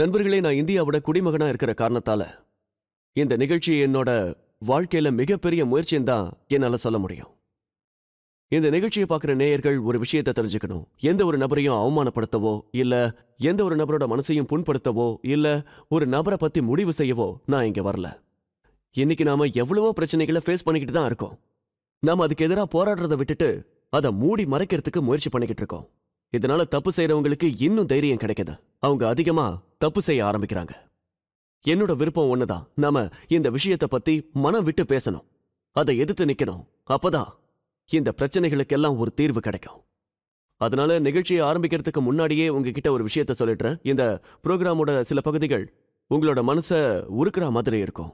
நண்பர்களே நான் இந்தியாவோட குடிமகனா இருக்கிற காரணத்தால இந்த நிகழ்ச்சி என்னோட வாழ்க்கையில மிகப்பெரிய முயற்சின்னு தான் என்னால சொல்ல முடியும் இந்த நிகழ்ச்சியை பார்க்குற நேயர்கள் ஒரு விஷயத்தை தெரிஞ்சுக்கணும் எந்த ஒரு நபரையும் அவமானப்படுத்தவோ இல்ல எந்த ஒரு நபரோட மனசையும் புண்படுத்தவோ இல்ல ஒரு நபரை பத்தி முடிவு செய்யவோ நான் இங்க வரல இன்னைக்கு நாம எவ்வளவோ பிரச்சனைகளை ஃபேஸ் பண்ணிக்கிட்டு தான் இருக்கோம் நாம அதுக்கு எதிராக போராடுறதை விட்டுட்டு அதை மூடி மறைக்கிறதுக்கு முயற்சி பண்ணிக்கிட்டு இருக்கோம் இதனால தப்பு செய்கிறவங்களுக்கு இன்னும் தைரியம் கிடைக்குது அவங்க அதிகமா தப்பு செய்ய ஆரம்பிக்கிறாங்க என்னோட விருப்பம் ஒண்ணுதான் நாம இந்த விஷயத்தை பத்தி மனம் விட்டு பேசணும் அதை எதிர்த்து நிக்கணும் அப்பதான் இந்த பிரச்சனைகளுக்கெல்லாம் ஒரு தீர்வு கிடைக்கும் அதனால நிகழ்ச்சியை ஆரம்பிக்கிறதுக்கு முன்னாடியே உங்ககிட்ட ஒரு விஷயத்த சொல்லிடுறேன் இந்த ப்ரோக்ராமோட சில பகுதிகள் உங்களோட மனசை உருக்குற மாதிரி இருக்கும்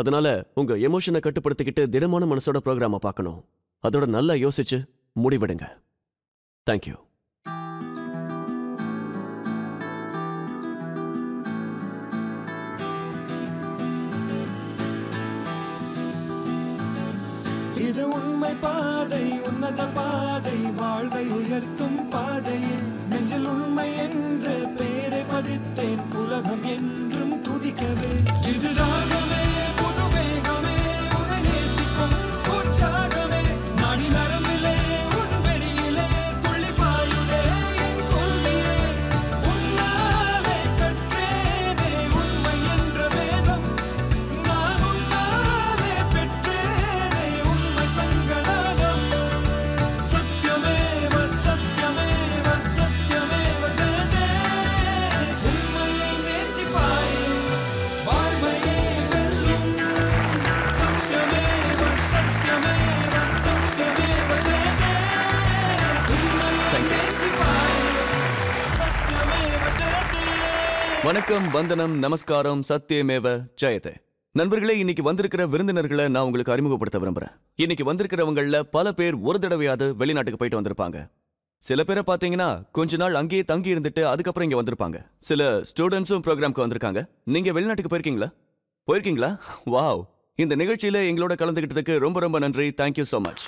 அதனால உங்க எமோஷனை கட்டுப்படுத்திக்கிட்டு திடமான மனசோட ப்ரோக்ராமை பார்க்கணும் அதோட நல்லா யோசிச்சு முடிவெடுங்க தேங்க்யூ நகர்த்தும் பாதையில் நெஞ்சில் உண்மை என்ற பெயரை பதித்தேன் உலகம் என்ன வணக்கம் வந்தனம் நமஸ்காரம் சத்தியமேவ ஜெயதே நண்பர்களே இன்னைக்கு வந்திருக்கிற விருந்தினர்களை நான் உங்களுக்கு அறிமுகப்படுத்த விரும்புறேன் இன்னைக்கு வந்திருக்கிறவங்களில் பல பேர் ஒரு தடவையாவது வெளிநாட்டுக்கு போயிட்டு வந்திருப்பாங்க சில பேரை பார்த்தீங்கன்னா கொஞ்ச நாள் அங்கேயே தங்கி இருந்துட்டு அதுக்கப்புறம் இங்கே வந்திருப்பாங்க சில ஸ்டூடெண்ட்ஸும் ப்ரோக்ராம்க்கு வந்திருக்காங்க நீங்கள் வெளிநாட்டுக்கு போயிருக்கீங்களா போயிருக்கீங்களா வாவ் இந்த நிகழ்ச்சியில் எங்களோட கலந்துக்கிட்டதுக்கு ரொம்ப ரொம்ப நன்றி தேங்க்யூ ஸோ மச்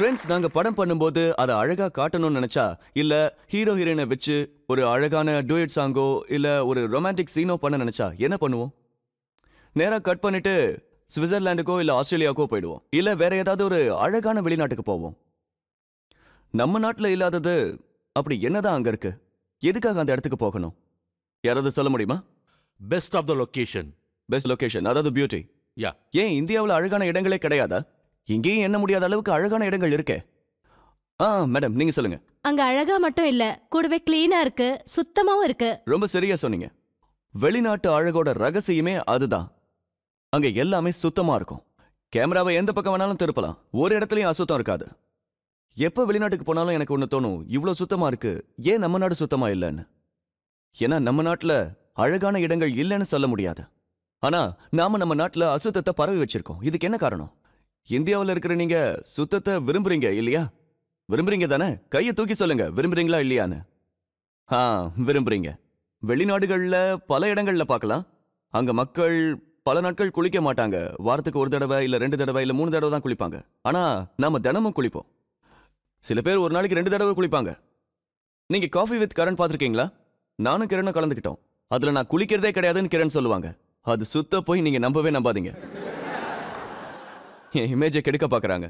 ஃப்ரெண்ட்ஸ் நாங்க படம் பண்ணும்போது அதை அழகா காட்டணும்னு நினைச்சா இல்ல ஹீரோ ஹீரோயினை வச்சு ஒரு அழகான டூயட் சாங்கோ இல்ல ஒரு ரொமான்டிக் சீனோ பண்ண நினைச்சா என்ன பண்ணுவோம் நேரா கட் பண்ணிட்டு சுவிட்சர்லாண்டுக்கோ இல்ல ஆஸ்திரேலியாவுக்கோ போயிடுவோம் இல்ல வேற ஏதாவது ஒரு அழகான வெளிநாட்டுக்கு போவோம் நம்ம நாட்டில் இல்லாதது அப்படி என்னதான் அங்க இருக்கு எதுக்காக அந்த இடத்துக்கு போகணும் யாராவது சொல்ல முடியுமா best of the location best location அதாவது பியூட்டி யா ஏன் இந்தியாவில் அழகான இடங்களே கிடையாதா இங்கேயும் என்ன முடியாத அளவுக்கு அழகான இடங்கள் இருக்கே ஆ மேடம் நீங்க சொல்லுங்க அங்க அழகா மட்டும் இல்ல கூடவே கிளீனா இருக்கு சுத்தமாவும் இருக்கு ரொம்ப சரியா சொன்னீங்க வெளிநாட்டு அழகோட ரகசியமே அதுதான் அங்க எல்லாமே சுத்தமா இருக்கும் கேமராவை எந்த பக்கம் வேணாலும் திருப்பலாம் ஒரு இடத்துலயும் அசுத்தம் இருக்காது எப்ப வெளிநாட்டுக்கு போனாலும் எனக்கு ஒண்ணு தோணும் இவ்வளவு சுத்தமா இருக்கு ஏன் நம்ம நாடு சுத்தமா இல்லைன்னு ஏன்னா நம்ம நாட்டுல அழகான இடங்கள் இல்லைன்னு சொல்ல முடியாது ஆனா நாம நம்ம நாட்டுல அசுத்தத்தை பரவி வச்சிருக்கோம் இதுக்கு என்ன காரணம் இந்தியாவில் இருக்கிற நீங்க சுத்தத்தை விரும்புறீங்க இல்லையா விரும்புறீங்க தானே கையை தூக்கி சொல்லுங்க விரும்புறீங்களா இல்லையான்னு ஆ விரும்புறீங்க வெளிநாடுகளில் பல இடங்களில் பார்க்கலாம் அங்கே மக்கள் பல நாட்கள் குளிக்க மாட்டாங்க வாரத்துக்கு ஒரு தடவை இல்லை ரெண்டு தடவை இல்லை மூணு தடவை தான் குளிப்பாங்க ஆனால் நாம் தினமும் குளிப்போம் சில பேர் ஒரு நாளைக்கு ரெண்டு தடவை குளிப்பாங்க நீங்கள் காஃபி வித் கரண் பார்த்துருக்கீங்களா நானும் கிரணும் கலந்துக்கிட்டோம் அதில் நான் குளிக்கிறதே கிடையாதுன்னு கிரண் சொல்லுவாங்க அது சுத்த போய் நீங்கள் நம்பவே நம்பாதீங்க என் இமேஜை கெடுக்க பார்க்குறாங்க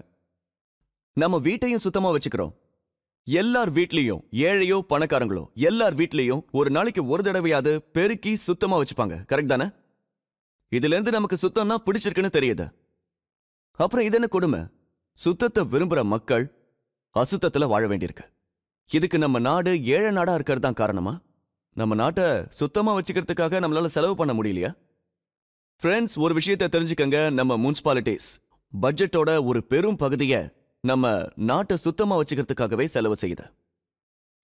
நம்ம வீட்டையும் சுத்தமாக வச்சுக்கிறோம் எல்லார் வீட்லேயும் ஏழையோ பணக்காரங்களோ எல்லார் வீட்லேயும் ஒரு நாளைக்கு ஒரு தடவையாவது பெருக்கி சுத்தமாக வச்சுப்பாங்க கரெக்ட் தானே இதுலேருந்து நமக்கு சுத்தம்னா பிடிச்சிருக்குன்னு தெரியுது அப்புறம் இது என்ன கொடுமை சுத்தத்தை விரும்புகிற மக்கள் அசுத்தத்தில் வாழ வேண்டியிருக்கு இதுக்கு நம்ம நாடு ஏழை நாடாக இருக்கிறது தான் காரணமா நம்ம நாட்டை சுத்தமாக வச்சுக்கிறதுக்காக நம்மளால் செலவு பண்ண முடியலையா ஃப்ரெண்ட்ஸ் ஒரு விஷயத்தை தெரிஞ்சுக்கங்க நம்ம முன்சிபாலிட்டிஸ் பட்ஜெட்டோட ஒரு பெரும் பகுதியை நம்ம நாட்டை சுத்தமா வச்சுக்கிறதுக்காகவே செலவு செய்யுது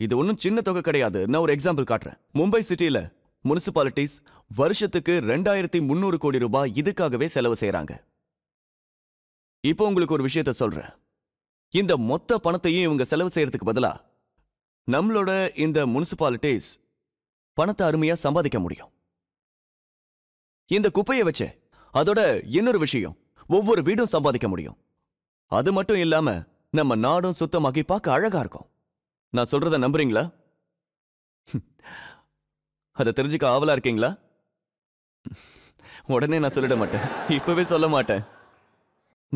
இது ஒன்றும் சின்ன தொகை கிடையாது நான் ஒரு எக்ஸாம்பிள் காட்டுறேன் மும்பை சிட்டியில முனிசிபாலிட்டிஸ் வருஷத்துக்கு ரெண்டாயிரத்தி முந்நூறு கோடி ரூபாய் இதுக்காகவே செலவு செய்யறாங்க இப்போ உங்களுக்கு ஒரு விஷயத்த சொல்றேன் இந்த மொத்த பணத்தையும் இவங்க செலவு செய்யறதுக்கு பதிலா நம்மளோட இந்த முனிசிபாலிட்டிஸ் பணத்தை அருமையா சம்பாதிக்க முடியும் இந்த குப்பையை வச்சு அதோட இன்னொரு விஷயம் ஒவ்வொரு வீடும் சம்பாதிக்க முடியும் அது மட்டும் இல்லாம நம்ம நாடும் சுத்தமாகி பார்க்க அழகா இருக்கும் நான் சொல்றத நம்புறீங்களா அதை தெரிஞ்சுக்க ஆவலா இருக்கீங்களா உடனே நான் சொல்லிட மாட்டேன் இப்பவே சொல்ல மாட்டேன்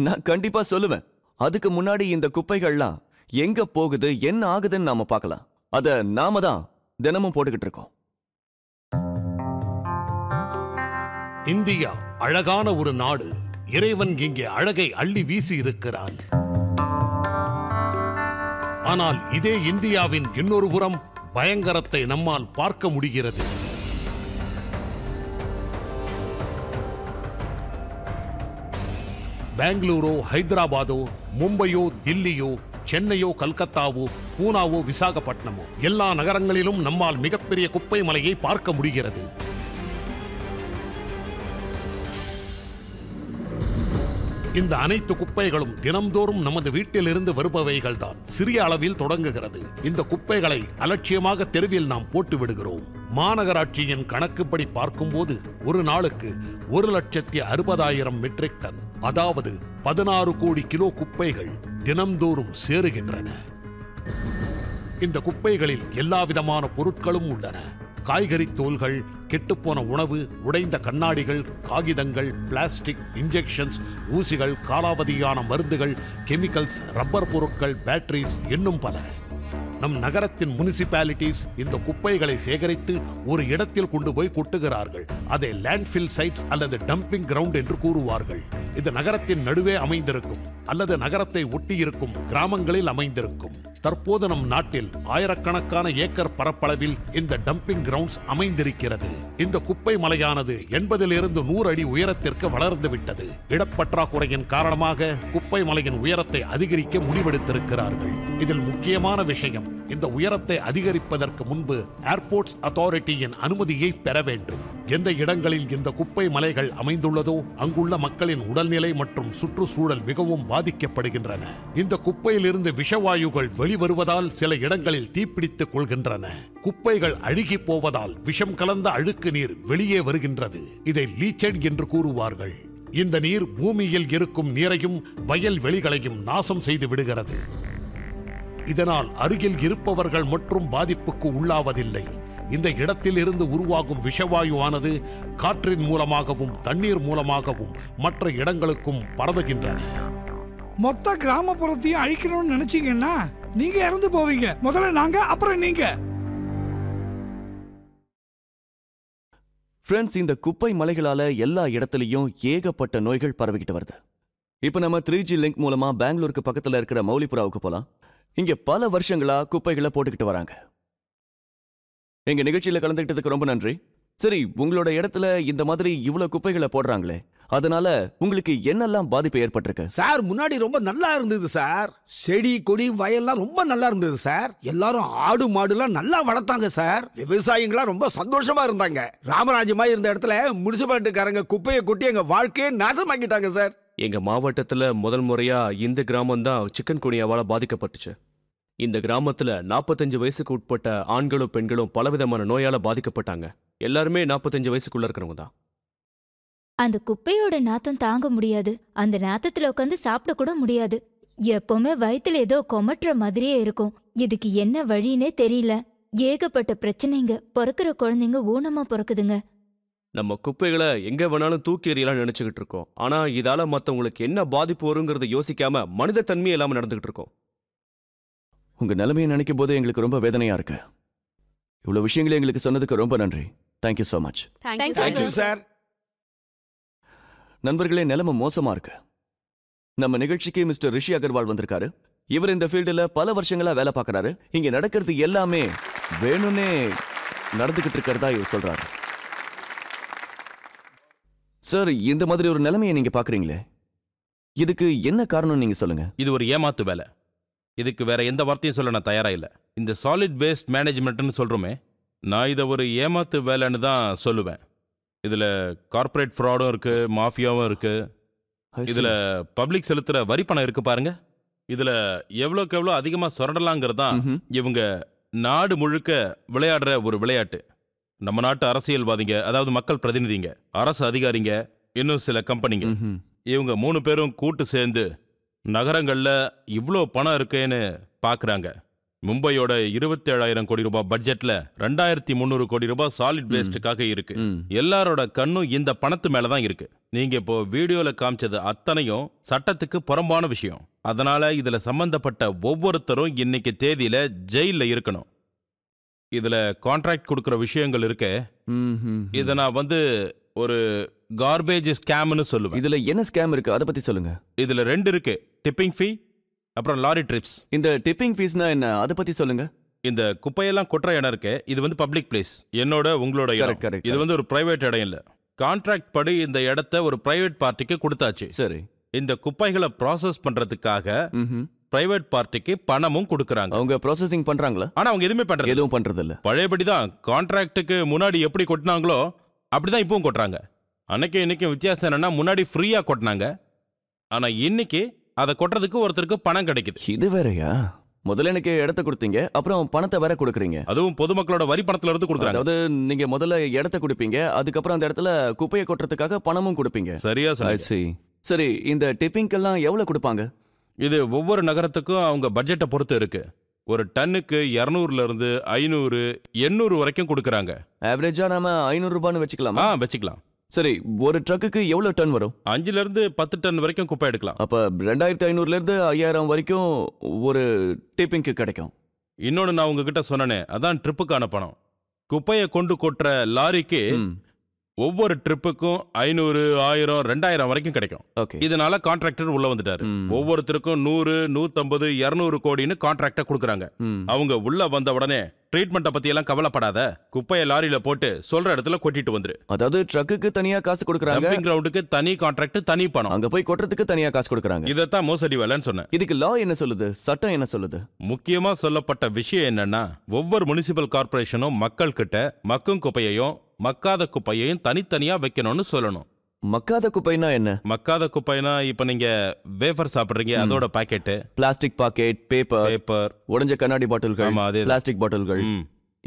நான் கண்டிப்பா சொல்லுவேன் அதுக்கு முன்னாடி இந்த குப்பைகள்லாம் எங்க போகுது என்ன ஆகுதுன்னு நாம பார்க்கலாம் அத நாம தான் தினமும் போட்டுக்கிட்டு இருக்கோம் இந்தியா அழகான ஒரு நாடு இறைவன் இங்கே அழகை அள்ளி வீசி இருக்கிறான் ஆனால் இதே இந்தியாவின் இன்னொரு புறம் பயங்கரத்தை நம்மால் பார்க்க முடிகிறது பெங்களூரோ ஹைதராபாதோ மும்பையோ தில்லியோ சென்னையோ கல்கத்தாவோ பூனாவோ விசாகப்பட்டினமோ எல்லா நகரங்களிலும் நம்மால் மிகப்பெரிய குப்பை மலையை பார்க்க முடிகிறது இந்த அனைத்து குப்பைகளும் தினம்தோறும் நமது வீட்டிலிருந்து வருபவைகள் தான் சிறிய அளவில் தொடங்குகிறது இந்த குப்பைகளை அலட்சியமாக தெருவில் நாம் போட்டு விடுகிறோம் மாநகராட்சியின் கணக்குப்படி பார்க்கும்போது ஒரு நாளுக்கு ஒரு லட்சத்தி அறுபதாயிரம் மெட்ரிக் டன் அதாவது பதினாறு கோடி கிலோ குப்பைகள் தினம்தோறும் சேருகின்றன இந்த குப்பைகளில் எல்லாவிதமான பொருட்களும் உள்ளன காய்கறி தோல்கள் கெட்டுப்போன உணவு உடைந்த கண்ணாடிகள் காகிதங்கள் பிளாஸ்டிக் இன்ஜெக்ஷன்ஸ் ஊசிகள் காலாவதியான மருந்துகள் கெமிக்கல்ஸ் ரப்பர் பொருட்கள் பேட்டரிஸ் இன்னும் பல நம் நகரத்தின் முனிசிபாலிட்டிஸ் இந்த குப்பைகளை சேகரித்து ஒரு இடத்தில் கொண்டு போய் கொட்டுகிறார்கள் அதை லேண்ட்ஃபில் சைட்ஸ் அல்லது டம்பிங் கிரவுண்ட் என்று கூறுவார்கள் இது நகரத்தின் நடுவே அமைந்திருக்கும் அல்லது நகரத்தை ஒட்டியிருக்கும் கிராமங்களில் அமைந்திருக்கும் தற்போது நம் நாட்டில் ஆயிரக்கணக்கான ஏக்கர் பரப்பளவில் இந்த டம்பிங் கிரவுண்ட்ஸ் அமைந்திருக்கிறது இந்த குப்பை மலையானது எண்பதிலிருந்து நூறு அடி உயரத்திற்கு வளர்ந்துவிட்டது இடப்பற்றாக்குறையின் காரணமாக குப்பை மலையின் உயரத்தை அதிகரிக்க முடிவெடுத்திருக்கிறார்கள் இதில் முக்கியமான விஷயம் இந்த உயரத்தை அதிகரிப்பதற்கு முன்பு ஏர்போர்ட்ஸ் அத்தாரிட்டியின் அனுமதியை பெற வேண்டும் எந்த இடங்களில் இந்த குப்பை மலைகள் அமைந்துள்ளதோ அங்குள்ள மக்களின் உடல்நிலை மற்றும் சுற்றுச்சூழல் மிகவும் பாதிக்கப்படுகின்றன இந்த குப்பையிலிருந்து விஷவாயுகள் வெளிவருவதால் சில இடங்களில் தீப்பிடித்துக் கொள்கின்றன குப்பைகள் அழுகி போவதால் விஷம் கலந்த அழுக்கு நீர் வெளியே வருகின்றது இதை லீச்சட் என்று கூறுவார்கள் இந்த நீர் பூமியில் இருக்கும் நீரையும் வயல் வெளிகளையும் நாசம் செய்து விடுகிறது இதனால் அருகில் இருப்பவர்கள் மற்றும் பாதிப்புக்கு உள்ளாவதில்லை இந்த இடத்தில் இருந்து உருவாகும் விஷவாயுவானது காற்றின் மூலமாகவும் தண்ணீர் மூலமாகவும் மற்ற இடங்களுக்கும் பரவுகின்றன மொத்த கிராமப்புறத்தையும் அழிக்கணும்னு நினைச்சீங்கன்னா நீங்க இறந்து போவீங்க முதல்ல நாங்க அப்புறம் நீங்க ஃப்ரெண்ட்ஸ் இந்த குப்பை மலைகளால எல்லா இடத்துலையும் ஏகப்பட்ட நோய்கள் பரவிக்கிட்டு வருது இப்போ நம்ம த்ரீ ஜி லிங்க் மூலமா பெங்களூருக்கு பக்கத்தில் இருக்கிற மௌலிபுராவுக்கு போகலாம் இங்கே பல வருஷங்களா குப்பைகளை போட்டுக்கிட்டு வராங்க எங்கள் நிகழ்ச்சியில் கலந்துக்கிட்டதுக்கு ரொம்ப நன்றி சரி உங்களோட இடத்துல இந்த மாதிரி இவ்வளோ குப்பைகளை போடுறாங்களே அதனால உங்களுக்கு என்னெல்லாம் பாதிப்பு ஏற்பட்டிருக்கு சார் முன்னாடி ரொம்ப நல்லா இருந்தது சார் செடி கொடி வயல்லாம் ரொம்ப நல்லா இருந்தது சார் எல்லாரும் ஆடு மாடுலாம் நல்லா வளர்த்தாங்க சார் விவசாயிங்களாம் ரொம்ப சந்தோஷமா இருந்தாங்க ராமராஜ்யமா இருந்த இடத்துல முனிசிபாலிட்டிக்காரங்க குப்பையை கொட்டி எங்க வாழ்க்கையை நாசமாக்கிட்டாங்க சார் எங்க மாவட்டத்துல முதல் முறையா இந்த கிராமம் தான் சிக்கன் குனியாவால பாதிக்கப்பட்டுச்சு இந்த கிராமத்துல நாற்பத்தஞ்சு வயசுக்கு உட்பட்ட ஆண்களும் பெண்களும் பலவிதமான நோயால பாதிக்கப்பட்டாங்க எல்லாருமே நாற்பத்தஞ்சு வயசுக்குள்ள இருக்கிறவங்க தான் அந்த குப்பையோட நாத்தம் தாங்க முடியாது அந்த நாத்தத்துல உட்காந்து சாப்பிட கூட முடியாது எப்பவுமே வயித்துல ஏதோ கொமட்டுற மாதிரியே இருக்கும் இதுக்கு என்ன வழின்னே தெரியல ஏகப்பட்ட பிரச்சனைங்க பிறக்கிற குழந்தைங்க ஊனமா பிறக்குதுங்க நம்ம குப்பைகளை எங்க வேணாலும் தூக்கி எறியலாம் நினைச்சுக்கிட்டு இருக்கோம் ஆனா இதால மத்தவங்களுக்கு என்ன பாதிப்பு வருங்கிறத யோசிக்காம மனித தன்மை இல்லாம நடந்துகிட்டு இருக்கோம் உங்க நிலைமையை நினைக்கும் போது எங்களுக்கு ரொம்ப வேதனையா இருக்கு இவ்வளவு விஷயங்களை எங்களுக்கு சொன்னதுக்கு ரொம்ப நன்றி தேங்க்யூ ஸோ மச் சார் நண்பர்களே நிலைமை மோசமா இருக்கு நம்ம நிகழ்ச்சிக்கு மிஸ்டர் ரிஷி அகர்வால் வந்திருக்காரு இவர் இந்த ஃபீல்டில் பல வருஷங்களாக வேலை பார்க்குறாரு இங்கே நடக்கிறது எல்லாமே வேணும்னே நடந்துக்கிட்டு இருக்கிறதா இவர் சொல்கிறாரு சார் இந்த மாதிரி ஒரு நிலைமையை நீங்கள் பார்க்குறீங்களே இதுக்கு என்ன காரணம் நீங்கள் சொல்லுங்கள் இது ஒரு ஏமாத்து வேலை இதுக்கு வேற எந்த வார்த்தையும் சொல்ல நான் தயாராக இல்லை இந்த சாலிட் வேஸ்ட் மேனேஜ்மெண்ட்னு சொல்கிறோமே நான் இதை ஒரு ஏமாத்து வேலைன்னு தான் சொல்லுவேன் இதில் கார்ப்பரேட் ஃப்ராடும் இருக்குது மாஃபியாவும் இருக்குது இதில் பப்ளிக் செலுத்துகிற வரி பணம் இருக்குது பாருங்கள் இதில் எவ்வளோக்கு எவ்வளோ அதிகமாக சுரண்டலாங்கிறது தான் இவங்க நாடு முழுக்க விளையாடுற ஒரு விளையாட்டு நம்ம நாட்டு அரசியல்வாதிங்க அதாவது மக்கள் பிரதிநிதிங்க அரசு அதிகாரிங்க இன்னும் சில கம்பெனிங்க இவங்க மூணு பேரும் கூட்டு சேர்ந்து நகரங்களில் இவ்வளோ பணம் இருக்கேன்னு பார்க்குறாங்க மும்பையோட இருபத்தேழாயிரம் கோடி ரூபாய் பட்ஜெட்டில் ரெண்டாயிரத்தி முந்நூறு கோடி ரூபாய் சாலிட் வேஸ்ட்டுக்காக இருக்கு எல்லாரோட கண்ணும் இந்த பணத்து மேலே தான் இருக்கு நீங்க இப்போ வீடியோவில் காமிச்சது அத்தனையும் சட்டத்துக்கு புறம்பான விஷயம் அதனால இதில் சம்மந்தப்பட்ட ஒவ்வொருத்தரும் இன்னைக்கு தேதியில் ஜெயிலில் இருக்கணும் இதில் கான்ட்ராக்ட் கொடுக்குற விஷயங்கள் இருக்கு இதை நான் வந்து ஒரு கார்பேஜ் ஸ்கேம்னு சொல்லுவேன் இதுல என்ன ஸ்கேம் இருக்கு அதை பத்தி சொல்லுங்க இதுல ரெண்டு இருக்கு டிப்பிங் ஃபீ அப்புறம் லாரி ட்ரிப்ஸ் இந்த டிப்பிங் ஃபீஸ்னா என்ன அதை பத்தி சொல்லுங்க இந்த குப்பையெல்லாம் கொட்டுற இடம் இருக்கு இது வந்து பப்ளிக் பிளேஸ் என்னோட உங்களோட இடம் இது வந்து ஒரு பிரைவேட் இடம் இல்ல கான்ட்ராக்ட் படி இந்த இடத்த ஒரு பிரைவேட் பார்ட்டிக்கு கொடுத்தாச்சு சரி இந்த குப்பைகளை ப்ராசஸ் பண்றதுக்காக ம்ஹும். பிரைவேட் பார்ட்டிக்கு பணமும் கொடுக்குறாங்க அவங்க ப்ராசஸிங் பண்றாங்களா ஆனா அவங்க எதுவுமே பண்றது எதுவும் பண்றது இல்ல பழையபடிதான் கான்ட்ராக்டுக்கு முன்னாடி எப்படி கொட்டினாங்களோ அப்படிதான் இப்பவும் கொட்டுறாங்க அன்னைக்கு இன்னைக்கு வித்தியாசம் என்னன்னா முன்னாடி ஃப்ரீயா கொட்டினாங்க ஆனா இன்னைக்கு அதை கொட்டுறதுக்கு ஒருத்தருக்கு பணம் கிடைக்குது இது வேறயா முதல்ல எனக்கு இடத்த கொடுத்தீங்க அப்புறம் பணத்தை வேற கொடுக்குறீங்க அதுவும் பொதுமக்களோட வரி பணத்துல இருந்து கொடுக்குறாங்க அதாவது நீங்க முதல்ல இடத்த கொடுப்பீங்க அதுக்கப்புறம் அந்த இடத்துல குப்பையை கொட்டுறதுக்காக பணமும் கொடுப்பீங்க சரியா சரி சரி இந்த டிப்பிங்க்கெல்லாம் எவ்வளவு கொடுப்பாங்க இது ஒவ்வொரு நகரத்துக்கும் அவங்க பட்ஜெட்டை பொறுத்து இருக்கு ஒரு டன்னுக்கு இருந்து ஐநூறு எண்ணூறு வரைக்கும் கொடுக்குறாங்க ஆவரேஜா நாம ஐநூறுரூபான்னு வச்சுக்கலாமா ஆ வச்சுக்கலாம் சரி ஒரு ட்ரக்குக்கு எவ்வளோ டன் வரும் அஞ்சுலேருந்து பத்து டன் வரைக்கும் குப்பை எடுக்கலாம் அப்போ ரெண்டாயிரத்தி ஐநூறுலேருந்து ஐயாயிரம் வரைக்கும் ஒரு டிப்பிங்க்கு கிடைக்கும் இன்னொன்று நான் உங்ககிட்ட சொன்னேனே அதான் ட்ரிப்புக்கான பணம் குப்பையை கொண்டு கொட்டுற லாரிக்கு ஒவ்வொரு ட்ரிப்புக்கும் ஐநூறு ஆயிரம் ரெண்டாயிரம் வரைக்கும் கிடைக்கும் ஓகே இதனால கான்ட்ராக்டர் உள்ள வந்துட்டாரு ஒவ்வொருத்தருக்கும் நூறு நூத்தம்பது இருநூறு கோடின்னு கான்ட்ராக்டர் கொடுக்குறாங்க அவங்க உள்ள வந்த உடனே ட்ரீட்மெண்ட்டை பத்தி எல்லாம் கவலைப்படாத குப்பையை லாரியில போட்டு சொல்ற இடத்துல கொட்டிட்டு வந்துரு அதாவது ட்ரக்குக்கு தனியா காசு கொடுக்குறாங்க டம்பிங் கிரவுண்டுக்கு தனி கான்ட்ராக்ட் தனி பணம் அங்க போய் கொட்டுறதுக்கு தனியா காசு கொடுக்குறாங்க இதைத்தான் மோசடி வேலைன்னு சொன்னேன் இதுக்கு லா என்ன சொல்லுது சட்டம் என்ன சொல்லுது முக்கியமா சொல்லப்பட்ட விஷயம் என்னன்னா ஒவ்வொரு முனிசிபல் கார்பரேஷனும் மக்கள் கிட்ட மக்கும் குப்பையையும் மக்காத குப்பையையும் தனித்தனியா வைக்கணும்னு சொல்லணும் மக்காத குப்பைனா என்ன மக்காத குப்பைனா இப்ப நீங்க வேஃபர் சாப்பிடுறீங்க அதோட packet plastic packet paper paper உடைஞ்ச கண்ணாடி பாட்டில்கள் பிளாஸ்டிக் பாட்டில்கள்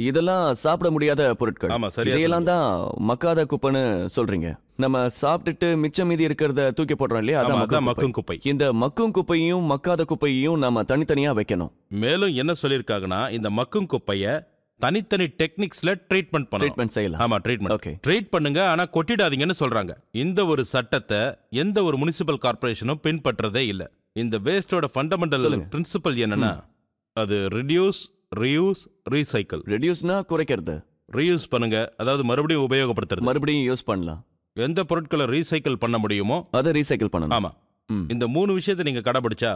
இதெல்லாம் சாப்பிட முடியாத பொருட்கள் ஆமா சரி இதெல்லாம் தான் மக்காத குப்பைன்னு சொல்றீங்க நம்ம சாப்பிட்டுட்டு மிச்சம் மீதி இருக்கிறத தூக்கி போடுறோம் இல்லையா அதான் மக்கும் குப்பை இந்த மக்கும் குப்பையும் மக்காத குப்பையும் நாம தனித்தனியா வைக்கணும் மேலும் என்ன சொல்லியிருக்காங்கன்னா இந்த மக்கும் குப்பையை தனித்தனி டெக்னிக்ஸ்ல ட்ரீட்மெண்ட் ட்ரீட்மெண்ட் செய்யலாம் ஆமா ட்ரீட்மெண்ட் ஓகே ட்ரீட் பண்ணுங்க ஆனா கொட்டிடாதீங்கன்னு சொல்றாங்க இந்த ஒரு சட்டத்தை எந்த ஒரு முனிசிபல் கார்பரேஷனும் பின்பற்றதே இல்ல இந்த வேஸ்டோட ஃபண்டமெண்டல் பிரின்சிபல் என்னன்னா அது ரிடியூஸ் ரீயூஸ் ரீசைக்கிள் ரிடியூஸ்னா குறைக்கிறது ரீயூஸ் பண்ணுங்க அதாவது மறுபடியும் உபயோகப்படுத்துறது மறுபடியும் யூஸ் பண்ணலாம் எந்த பொருட்களை ரீசைக்கிள் பண்ண முடியுமோ அதை ரீசைக்கிள் பண்ணணும் ஆமா இந்த மூணு விஷயத்தை நீங்க கடைபிடிச்சா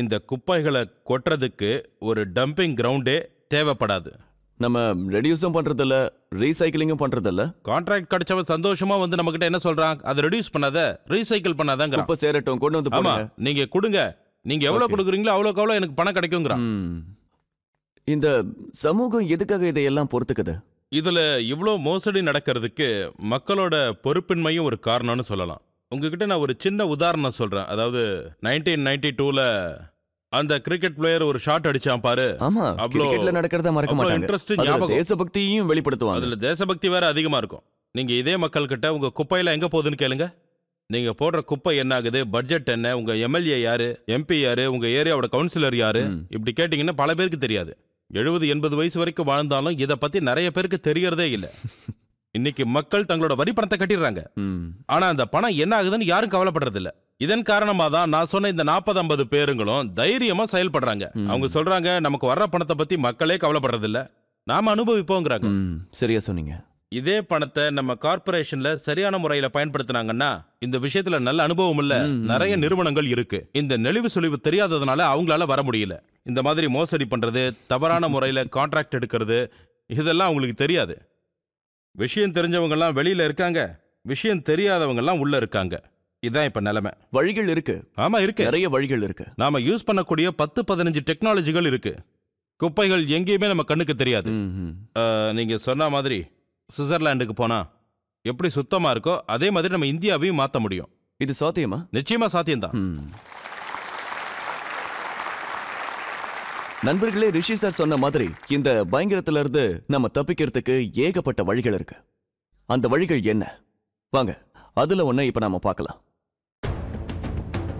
இந்த குப்பைகளை கொட்டுறதுக்கு ஒரு டம்பிங் கிரவுண்டே தேவைப்படாது நம்ம ரெடியூஸும் பண்றதில்ல ரீசைக்கிளிங்கும் பண்றதில்ல கான்ட்ராக்ட் கிடைச்சவன் சந்தோஷமா வந்து நம்ம கிட்ட என்ன சொல்றான் அதை ரெடியூஸ் பண்ணாத ரீசைக்கிள் பண்ணாதங்க ரொம்ப சேரட்டும் கொண்டு வந்து ஆமா நீங்க கொடுங்க நீங்க எவ்வளவு கொடுக்குறீங்களோ அவ்வளோக்கு அவ்வளோ எனக்கு பணம் கிடைக்குங்கிறான் இந்த சமூகம் எதுக்காக இதையெல்லாம் பொறுத்துக்குது இதுல இவ்வளோ மோசடி நடக்கிறதுக்கு மக்களோட பொறுப்பின்மையும் ஒரு காரணம்னு சொல்லலாம் உங்ககிட்ட நான் ஒரு சின்ன உதாரணம் சொல்றேன் அதாவது நைன்டீன் நைன்டி டூல அந்த கிரிக்கெட் பிளேயர் ஒரு ஷாட் அடிச்சான் பாரு ஆமா அவ்வளோ கிரிக்கெட்ல நடக்கிறத மறக்க மாட்டாங்க இன்ட்ரஸ்ட் ஞாபகம் தேசபக்தியும் வெளிப்படுத்துவாங்க அதுல தேசபக்தி வேற அதிகமா இருக்கும் நீங்க இதே மக்கள் கிட்ட உங்க குப்பையில எங்க போகுதுன்னு கேளுங்க நீங்க போடுற குப்பை என்ன ஆகுது பட்ஜெட் என்ன உங்க எம்எல்ஏ யாரு எம்பி யாரு உங்க ஏரியாவோட கவுன்சிலர் யாரு இப்படி கேட்டீங்கன்னா பல பேருக்கு தெரியாது எழுபது எண்பது வயசு வரைக்கும் வாழ்ந்தாலும் இதை பத்தி நிறைய பேருக்கு தெரியறதே இல்லை இன்னைக்கு மக்கள் தங்களோட வரி பணத்தை கட்டிடுறாங்க ஆனா அந்த பணம் என்ன ஆகுதுன்னு யாரும் கவலைப்படுறது இல்ல இதன் காரணமா தான் நான் சொன்ன இந்த நாற்பது ஐம்பது பேருங்களும் தைரியமா செயல்படுறாங்க அவங்க சொல்றாங்க நமக்கு வர்ற பணத்தை பத்தி மக்களே கவலைப்படுறது இல்ல நாம அனுபவிப்போங்கிறாங்க சரியா சொன்னீங்க இதே பணத்தை நம்ம கார்பரேஷன்ல சரியான முறையில பயன்படுத்தினாங்கன்னா இந்த விஷயத்துல நல்ல அனுபவம் இல்ல நிறைய நிறுவனங்கள் இருக்கு இந்த நெளிவு சுழிவு தெரியாததுனால அவங்களால வர முடியல இந்த மாதிரி மோசடி பண்றது தவறான முறையில கான்ட்ராக்ட் எடுக்கிறது இதெல்லாம் அவங்களுக்கு தெரியாது விஷயம் தெரிஞ்சவங்கெல்லாம் வெளியில இருக்காங்க விஷயம் தெரியாதவங்கெல்லாம் உள்ள இருக்காங்க இதான் இப்ப நிலைமை வழிகள் இருக்கு ஆமா இருக்கு நிறைய வழிகள் இருக்கு நாம யூஸ் பண்ணக்கூடிய பத்து பதினஞ்சு டெக்னாலஜிகள் இருக்கு குப்பைகள் எங்கேயுமே நம்ம கண்ணுக்கு தெரியாது நீங்க சொன்ன மாதிரி சுவிட்சர்லாண்டுக்கு போனா எப்படி சுத்தமா இருக்கோ அதே மாதிரி நம்ம இந்தியாவையும் மாற்ற முடியும் இது சாத்தியமா நிச்சயமா சாத்தியம்தான் நண்பர்களே ரிஷி சார் சொன்ன மாதிரி இந்த பயங்கரத்துல இருந்து நம்ம தப்பிக்கிறதுக்கு ஏகப்பட்ட வழிகள் இருக்கு அந்த வழிகள் என்ன வாங்க அதுல ஒண்ணு இப்ப நாம பார்க்கலாம்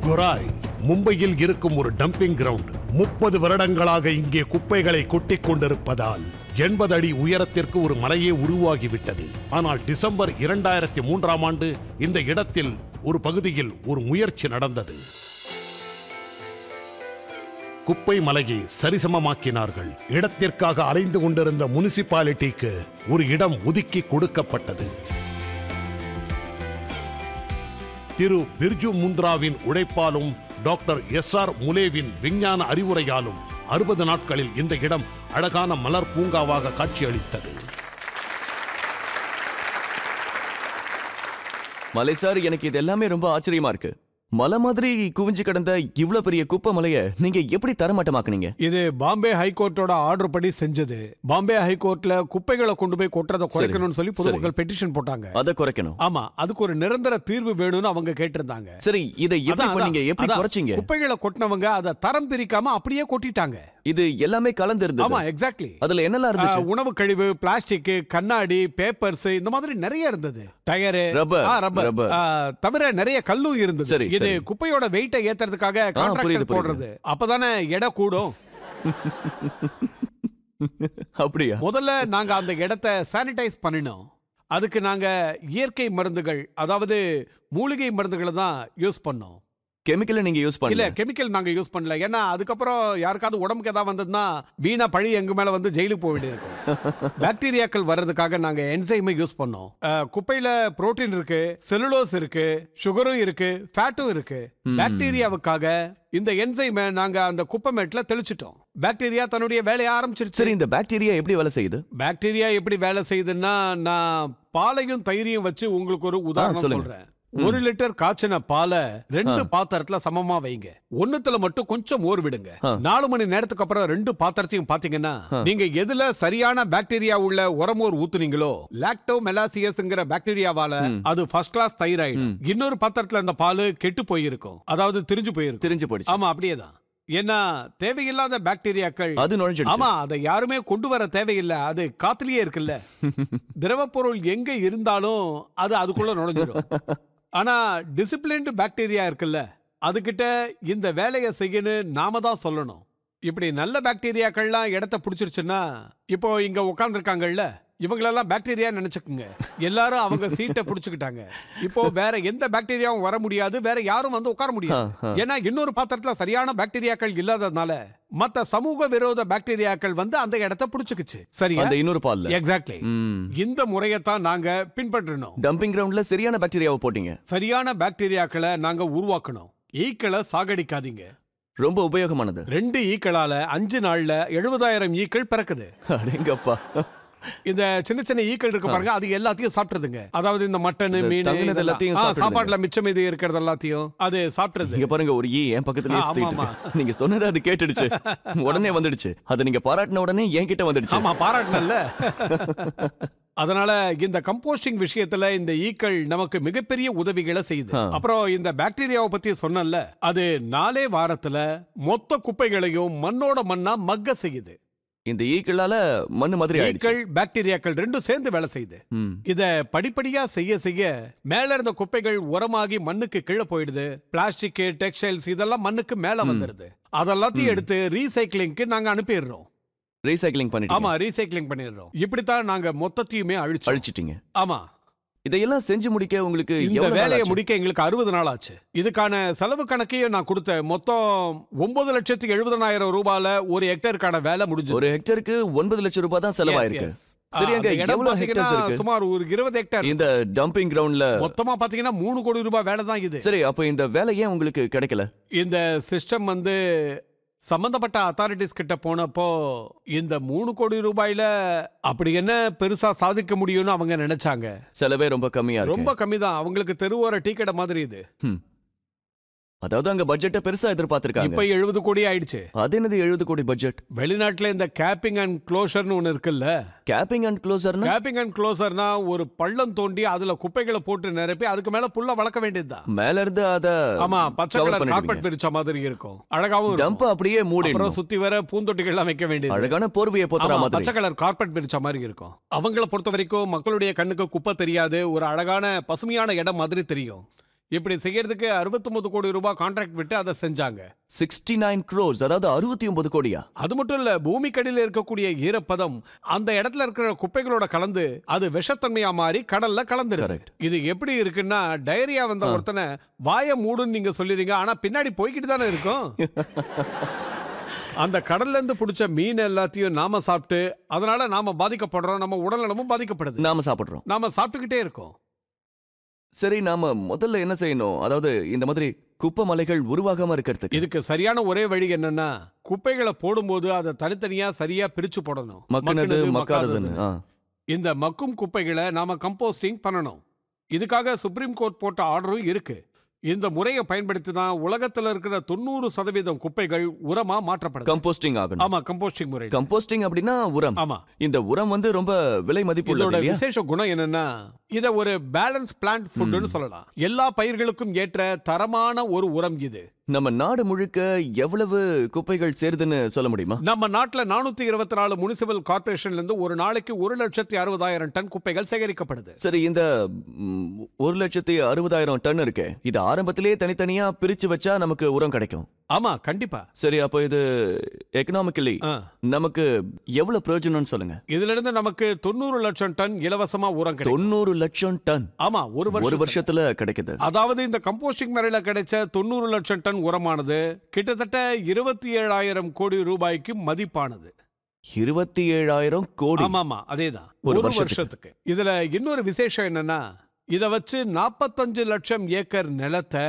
கொராய் மும்பையில் இருக்கும் ஒரு டம்பிங் கிரவுண்ட் முப்பது வருடங்களாக இங்கே குப்பைகளை கொட்டி கொண்டிருப்பதால் எண்பது அடி உயரத்திற்கு ஒரு மலையே உருவாகிவிட்டது ஆனால் டிசம்பர் இரண்டாயிரத்தி மூன்றாம் ஆண்டு இந்த இடத்தில் ஒரு பகுதியில் ஒரு முயற்சி நடந்தது குப்பை மலையை சரிசமமாக்கினார்கள் இடத்திற்காக அலைந்து கொண்டிருந்த முனிசிபாலிட்டிக்கு ஒரு இடம் ஒதுக்கி கொடுக்கப்பட்டது திரு பிர்ஜு முந்திராவின் உழைப்பாலும் டாக்டர் எஸ் ஆர் முலேவின் விஞ்ஞான அறிவுரையாலும் அறுபது நாட்களில் இந்த இடம் அழகான மலர் பூங்காவாக காட்சியளித்தது மலை சார் எனக்கு இது எல்லாமே ரொம்ப ஆச்சரியமா இருக்கு மலை மாதிரி குவிஞ்சு கிடந்த இவ்வளவு பெரிய குப்பை மலைய நீங்க எப்படி தரமட்டமாக்குனீங்க இது பாம்பே ஹைகோர்ட்டோட ஆர்டர் படி செஞ்சது பாம்பே ஹைகோர்ட்ல குப்பைகளை கொண்டு போய் கொட்டுறதை குறைக்கணும்னு சொல்லி பொதுமக்கள் பெட்டிஷன் போட்டாங்க அதை குறைக்கணும் ஆமா அதுக்கு ஒரு நிரந்தர தீர்வு வேணும்னு அவங்க கேட்டிருந்தாங்க சரி இதை எப்படி நீங்க எப்படி குறைச்சீங்க குப்பைகளை கொட்டினவங்க அதை தரம் பிரிக்காம அப்படியே கொட்டிட்டாங்க இது எல்லாமே கலந்திருந்தது ஆமா எக்ஸாக்ட்லி அதுல என்னெல்லாம் இருந்துச்சு உணவு கழிவு பிளாஸ்டிக் கண்ணாடி பேப்பர்ஸ் இந்த மாதிரி நிறைய இருந்தது டயர் ரப்பர் ரப்பர் தவிர நிறைய கல்லும் இருந்தது சரி இது குப்பையோட வெயிட்டை ஏத்துறதுக்காக கான்ட்ராக்டர் போடுறது அப்பதானே எடை கூடும் அப்படியா முதல்ல நாங்க அந்த இடத்த சானிடைஸ் பண்ணினோம் அதுக்கு நாங்க இயற்கை மருந்துகள் அதாவது மூலிகை மருந்துகளை தான் யூஸ் பண்ணோம் கெமிக்கலை நீங்க யூஸ் பண்ணல கெமிக்கல் நாங்க யூஸ் பண்ணல ஏன்னா அதுக்கப்புறம் யாருக்காவது உடம்புக்கு ஏதாவது வந்ததுன்னா வீணா பழி எங்க மேல வந்து ஜெயிலுக்கு போக வேண்டியிருக்கும் பாக்டீரியாக்கள் வர்றதுக்காக நாங்க என்சைமை யூஸ் பண்ணோம் குப்பையில புரோட்டீன் இருக்கு செலுலோஸ் இருக்கு சுகரும் இருக்கு ஃபேட்டும் இருக்கு பாக்டீரியாவுக்காக இந்த என்சைமை நாங்க அந்த குப்பை மேட்ல தெளிச்சிட்டோம் பாக்டீரியா தன்னுடைய வேலையை ஆரம்பிச்சிருச்சு சரி இந்த பாக்டீரியா எப்படி வேலை செய்யுது பாக்டீரியா எப்படி வேலை செய்யுதுன்னா நான் பாலையும் தயிரையும் வச்சு உங்களுக்கு ஒரு உதாரணம் சொல்றேன் ஒரு லிட்டர் காய்ச்சின பாலை ரெண்டு பாத்திரத்துல சமமா வைங்க ஒண்ணுத்துல மட்டும் கொஞ்சம் ஓர் விடுங்க நாலு மணி நேரத்துக்கு அப்புறம் ரெண்டு பாத்திரத்தையும் பாத்தீங்கன்னா நீங்க எதுல சரியான பாக்டீரியா உள்ள உரமோர் ஊத்துனீங்களோ லாக்டோ மெலாசியஸ்ங்கிற பாக்டீரியாவால அது ஃபர்ஸ்ட் கிளாஸ் தைராய்டு இன்னொரு பாத்திரத்துல அந்த பால் கெட்டு போயிருக்கும் அதாவது திரிஞ்சு போயிருக்கும் திரிஞ்சு போயிடுச்சு ஆமா அப்படியே தான் ஏன்னா தேவையில்லாத பாக்டீரியாக்கள் அது நுழைஞ்சு ஆமா அதை யாருமே கொண்டு வர தேவையில்லை அது காத்துலயே இருக்குல்ல திரவ பொருள் எங்க இருந்தாலும் அது அதுக்குள்ள நுழைஞ்சிடும் ஆனால் டிசிப்ளின்டு பாக்டீரியா இருக்குல்ல அதுக்கிட்ட இந்த வேலையை செய்யணும்னு நாம தான் சொல்லணும் இப்படி நல்ல பாக்டீரியாக்கள்லாம் இடத்த பிடிச்சிருச்சுன்னா இப்போ இங்கே உட்காந்துருக்காங்கல்ல இவங்களெல்லாம் பாக்டீரியா நினச்சிக்குங்க எல்லாரும் அவங்க சீட்டை பிடிச்சிக்கிட்டாங்க இப்போ வேற எந்த பாக்டீரியாவும் வர முடியாது வேற யாரும் வந்து உட்கார முடியாது ஏன்னா இன்னொரு பாத்திரத்தில் சரியான பாக்டீரியாக்கள் இல்லாததுனால மத்த சமூக விரோத பாக்டீரியாக்கள் வந்து அந்த இடத்தை புடிச்சுக்குச்சு சரி அந்த இன்னொரு பால்ல எக்ஸாக்ட்லி இந்த முறையத்தான் நாங்க பின்பற்றணும் டம்பிங் கிரவுண்ட்ல சரியான பாக்டீரியாவை போட்டீங்க சரியான பாக்டீரியாக்களை நாங்க உருவாக்கணும் ஈக்களை சாகடிக்காதீங்க ரொம்ப உபயோகமானது ரெண்டு ஈக்களால அஞ்சு நாள்ல எழுபதாயிரம் ஈக்கள் பிறக்குது அடேங்கப்பா இந்த சின்ன சின்ன ஈக்கள் இருக்கு பாருங்க அது எல்லாத்தையும் சாப்பிட்டுருதுங்க அதாவது இந்த மட்டன் மீன் எல்லாத்தையும் சாப்பாட்டுல மிச்சம் இது இருக்கிறது எல்லாத்தையும் அது சாப்பிட்டுருது இங்க பாருங்க ஒரு ஈ என் பக்கத்துல நீங்க சொன்னது அது கேட்டுடுச்சு உடனே வந்துடுச்சு அது நீங்க பாராட்டின உடனே என்கிட்ட வந்துடுச்சு ஆமா பாராட்டினல்ல அதனால இந்த கம்போஸ்டிங் விஷயத்துல இந்த ஈக்கள் நமக்கு மிகப்பெரிய உதவிகளை செய்யுது அப்புறம் இந்த பாக்டீரியாவை பத்தி சொன்னல அது நாலே வாரத்துல மொத்த குப்பைகளையும் மண்ணோட மண்ணா மக்க செய்யுது இந்த ஈக்களால மண்ணு மாதிரி ஈக்கள் பாக்டீரியாக்கள் ரெண்டும் சேர்ந்து வேலை செய்யுது இத படிப்படியா செய்ய செய்ய மேல இருந்த குப்பைகள் உரமாகி மண்ணுக்கு கீழே போயிடுது பிளாஸ்டிக் டெக்ஸ்டைல்ஸ் இதெல்லாம் மண்ணுக்கு மேல வந்துடுது அதெல்லாத்தையும் எடுத்து ரீசைக்கிளிங்க்கு நாங்க அனுப்பிடுறோம் ரீசைக்கிளிங் பண்ணி ஆமா ரீசைக்கிளிங் பண்ணிடுறோம் இப்படித்தான் நாங்க மொத்தத்தையுமே அழிச்சு அழிச்சிட்டீங்க ஆமா இதையெல்லாம் செஞ்சு முடிக்க உங்களுக்கு இந்த வேலையை முடிக்க எங்களுக்கு அறுபது நாள் ஆச்சு இதுக்கான செலவு கணக்கையும் நான் கொடுத்தேன் மொத்தம் ஒன்பது லட்சத்துக்கு எழுபதனாயிரம் ரூபாயில ஒரு ஹெக்டருக்கான வேலை முடிஞ்சு ஒரு ஹெக்டருக்கு ஒன்பது லட்சம் ரூபாய் தான் செலவாயிருக்கு சரிங்க எவ்வளவு ஹெக்டர்ஸ் இருக்கு சுமார் ஒரு 20 ஹெக்டர் இந்த டம்பிங் கிரவுண்ட்ல மொத்தமா பாத்தீங்கன்னா 3 கோடி ரூபாய் வேலை தான் இது சரி அப்ப இந்த வேலை ஏன் உங்களுக்கு கிடைக்கல இந்த சிஸ்டம் வந்து சம்பந்தப்பட்ட அத்தாரிட்டிஸ் கிட்ட போனப்போ இந்த மூணு கோடி ரூபாயில அப்படி என்ன பெருசா சாதிக்க முடியும்னு அவங்க நினைச்சாங்க செலவே ரொம்ப கம்மியா ரொம்ப கம்மி தான் அவங்களுக்கு தெருவோர டீ கடை மாதிரி இது அதாவது அங்க பட்ஜெட்ட பெருசா எதிர்பார்த்திருக்காங்க இப்ப எழுபது கோடி ஆயிடுச்சு அது என்னது எழுபது கோடி பட்ஜெட் வெளிநாட்டுல இந்த கேப்பிங் அண்ட் க்ளோசர்னு ஒன்னு இருக்குல்ல கேப்பிங் அண்ட் க்ளோசர்னா கேப்பிங் அண்ட் க்ளோசர்னா ஒரு பள்ளம் தோண்டி அதுல குப்பைகளை போட்டு நிரப்பி அதுக்கு மேல புல்ல வளர்க்க வேண்டியதுதான் மேல இருந்து அத ஆமா பச்சை கலர் கார்பெட் விரிச்ச மாதிரி இருக்கும் அழகாவும் டம்ப் அப்படியே மூடி அப்புறம் சுத்தி வர பூந்தொட்டிகள் எல்லாம் வைக்க வேண்டியது அழகான போர்வையை போத்துற மாதிரி பச்சை கலர் கார்பெட் விரிச்ச மாதிரி இருக்கும் அவங்கள பொறுத்த வரைக்கும் மக்களுடைய கண்ணுக்கு குப்பை தெரியாது ஒரு அழகான பசுமையான இடம் மாதிரி தெரியும் இப்படி செய்யறதுக்கு ஒன்பது கோடி ரூபாய் கான்ட்ராக்ட் விட்டு அதை செஞ்சாங்க சிக்ஸ்டி நைன் க்ரோஸ் அதாவது அறுபத்தி ஒன்பது கோடியா அது மட்டும் இல்ல கடையில் இருக்கக்கூடிய ஈரப்பதம் அந்த இடத்துல இருக்கிற குப்பைகளோட கலந்து அது விஷத்தன்மையா மாறி கடல்ல கலந்துருக்கு இது எப்படி இருக்குன்னா டைரியா வந்த ஒருத்தனை வாய மூடுன்னு நீங்க சொல்லிடுங்க ஆனா பின்னாடி போய்கிட்டு தானே இருக்கும் அந்த கடல்ல இருந்து பிடிச்ச மீன் எல்லாத்தையும் நாம சாப்பிட்டு அதனால நாம பாதிக்கப்படுறோம் நம்ம உடல் நலமும் பாதிக்கப்படுது நாம சாப்பிடுறோம் நாம சாப்பிட்டுக்கிட்டே இருக்கோம் சரி நாம முதல்ல என்ன செய்யணும் அதாவது இந்த மாதிரி குப்பை மலைகள் உருவாகாம இருக்கிறதுக்கு இதுக்கு சரியான ஒரே வழி என்னன்னா குப்பைகளை போடும்போது அதை தனித்தனியா சரியா பிரிச்சு போடணும் மக்கினது மக்காததுன்னு இந்த மக்கும் குப்பைகளை நாம கம்போஸ்டிங் பண்ணணும் இதுக்காக சுப்ரீம் கோர்ட் போட்ட ஆர்டரும் இருக்கு இந்த முறையை பயன்படுத்தி தான் உலகத்தில் இருக்கிற தொண்ணூறு சதவீதம் குப்பைகள் உரமா மாற்றப்படும் கம்போஸ்டிங் ஆகும் ஆமா கம்போஸ்டிங் முறை கம்போஸ்டிங் அப்படின்னா உரம் ஆமா இந்த உரம் வந்து ரொம்ப விலை மதிப்பு இதோட விசேஷ குணம் என்னன்னா இத ஒரு பேலன்ஸ் பிளான்ட் ஃபுட்னு சொல்லலாம் எல்லா பயிர்களுக்கும் ஏற்ற தரமான ஒரு உரம் இது நம்ம நாடு முழுக்க எவ்வளவு குப்பைகள் சேருதுன்னு சொல்ல முடியுமா நம்ம நாட்டில் நானூத்தி இருபத்தி நாலு முனிசிபல் கார்பரேஷன்ல இருந்து ஒரு நாளைக்கு ஒரு லட்சத்தி அறுபதாயிரம் டன் குப்பைகள் சேகரிக்கப்படுது சரி இந்த ஒரு லட்சத்தி அறுபதாயிரம் டன் இருக்கு இது ஆரம்பத்திலேயே தனித்தனியா பிரிச்சு வச்சா நமக்கு உரம் கிடைக்கும் ஆமா கண்டிப்பா சரி அப்போ இது எக்கனாமிக்கலி நமக்கு எவ்வளவு பிரயோஜனம்னு சொல்லுங்க இதுல இருந்து நமக்கு தொண்ணூறு லட்சம் டன் இலவசமா உரம் தொண்ணூறு லட்சம் டன் ஆமா ஒரு வருஷம் ஒரு வருஷத்துல கிடைக்குது அதாவது இந்த கம்போஸ்டிங் முறையில கிடைச்ச தொண்ணூறு லட்சம் டன் உரமானது கிட்டத்தட்ட இருபத்தி ஏழாயிரம் கோடி ரூபாய்க்கு மதிப்பானது இருபத்தி ஏழாயிரம் கோடி ஆமாமா அதேதான் ஒரு வருஷத்துக்கு இதுல இன்னொரு விசேஷம் என்னன்னா இதை வச்சு நாற்பத்தஞ்சு லட்சம் ஏக்கர் நிலத்தை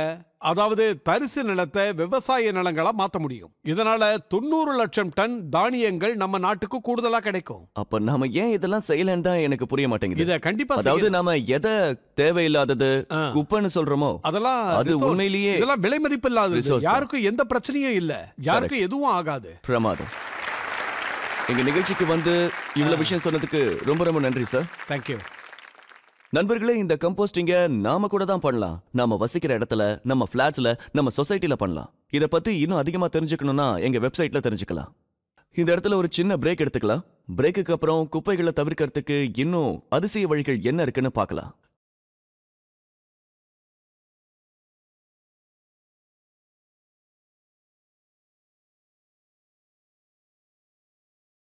அதாவது தரிசு நிலத்தை விவசாய நிலங்களா மாத்த முடியும் இதனால தொண்ணூறு லட்சம் டன் தானியங்கள் நம்ம நாட்டுக்கு கூடுதலா கிடைக்கும் அப்ப நாம ஏன் இதெல்லாம் செய்யலன்னு தான் எனக்கு புரிய மாட்டேங்குது இதை கண்டிப்பா அதாவது நாம எதை தேவையில்லாதது குப்பைன்னு சொல்றோமோ அதெல்லாம் அது உண்மையிலேயே இதெல்லாம் விலை மதிப்பு இல்லாதது யாருக்கும் எந்த பிரச்சனையும் இல்ல யாருக்கும் எதுவும் ஆகாது பிரமாதம் எங்க நிகழ்ச்சிக்கு வந்து இவ்வளவு விஷயம் சொன்னதுக்கு ரொம்ப ரொம்ப நன்றி சார் தேங்க்யூ நண்பர்களே இந்த கம்போஸ்டிங்க நாம கூட தான் பண்ணலாம் நாம வசிக்கிற இடத்துல நம்ம ஃபிளாட்ஸ்ல நம்ம சொசைட்டில பண்ணலாம் இதை பத்தி இன்னும் அதிகமா தெரிஞ்சுக்கணும்னா எங்க வெப்சைட்ல தெரிஞ்சுக்கலாம் இந்த இடத்துல ஒரு சின்ன பிரேக் எடுத்துக்கலாம் பிரேக்குக்கு அப்புறம் குப்பைகளை தவிர்க்கிறதுக்கு இன்னும் அதிசய வழிகள் என்ன இருக்குன்னு பார்க்கலாம்